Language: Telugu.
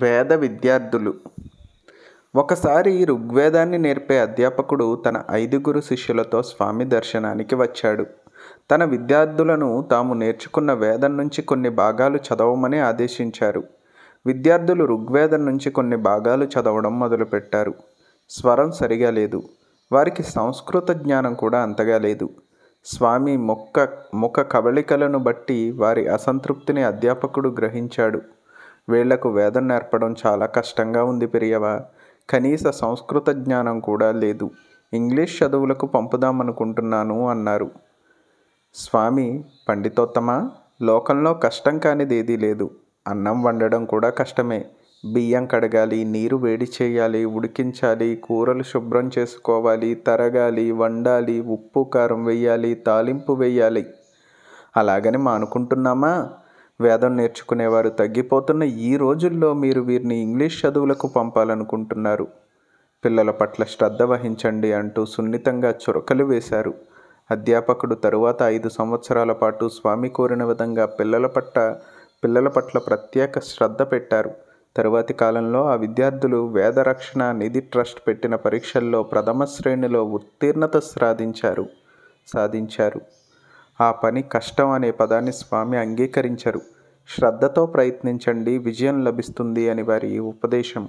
వేద విద్యార్థులు ఒకసారి ఋగ్వేదాన్ని నేర్పే అధ్యాపకుడు తన ఐదుగురు శిష్యులతో స్వామి దర్శనానికి వచ్చాడు తన విద్యార్థులను తాము నేర్చుకున్న వేదం నుంచి కొన్ని భాగాలు చదవమని ఆదేశించారు విద్యార్థులు ఋగ్వేదం నుంచి కొన్ని భాగాలు చదవడం మొదలుపెట్టారు స్వరం సరిగా లేదు వారికి సంస్కృత జ్ఞానం కూడా అంతగా లేదు స్వామి మొక్క ముఖ కవళికలను బట్టి వారి అసంతృప్తిని అధ్యాపకుడు గ్రహించాడు వీళ్లకు వేదం నేర్పడం చాలా కష్టంగా ఉంది పెరియవా కనీస సంస్కృత జ్ఞానం కూడా లేదు ఇంగ్లీష్ చదువులకు పంపుదామనుకుంటున్నాను అన్నారు స్వామి పండితోత్తమ లోకంలో కష్టం కానిదేదీ లేదు అన్నం వండడం కూడా కష్టమే బియ్యం కడగాలి నీరు వేడి చేయాలి ఉడికించాలి కూరలు శుభ్రం చేసుకోవాలి తరగాలి వండాలి ఉప్పు కారం వేయాలి తాలింపు వేయాలి అలాగని మానుకుంటున్నామా వేదం నేర్చుకునేవారు తగ్గిపోతున్న ఈ రోజుల్లో మీరు వీరిని ఇంగ్లీష్ చదువులకు పంపాలనుకుంటున్నారు పిల్లల పట్ల శ్రద్ధ వహించండి అంటూ సున్నితంగా చురకలు వేశారు అధ్యాపకుడు తరువాత ఐదు సంవత్సరాల పాటు స్వామి కోరిన విధంగా పిల్లల పట్ల పిల్లల పట్ల ప్రత్యేక శ్రద్ధ పెట్టారు తరువాతి కాలంలో ఆ విద్యార్థులు వేదరక్షణ నిధి ట్రస్ట్ పెట్టిన పరీక్షల్లో ప్రథమ శ్రేణిలో ఉత్తీర్ణత సాధించారు సాధించారు ఆ పని కష్టం అనే పదాన్ని స్వామి అంగీకరించరు శ్రద్ధతో ప్రయత్నించండి విజయం లభిస్తుంది అని వారి ఉపదేశం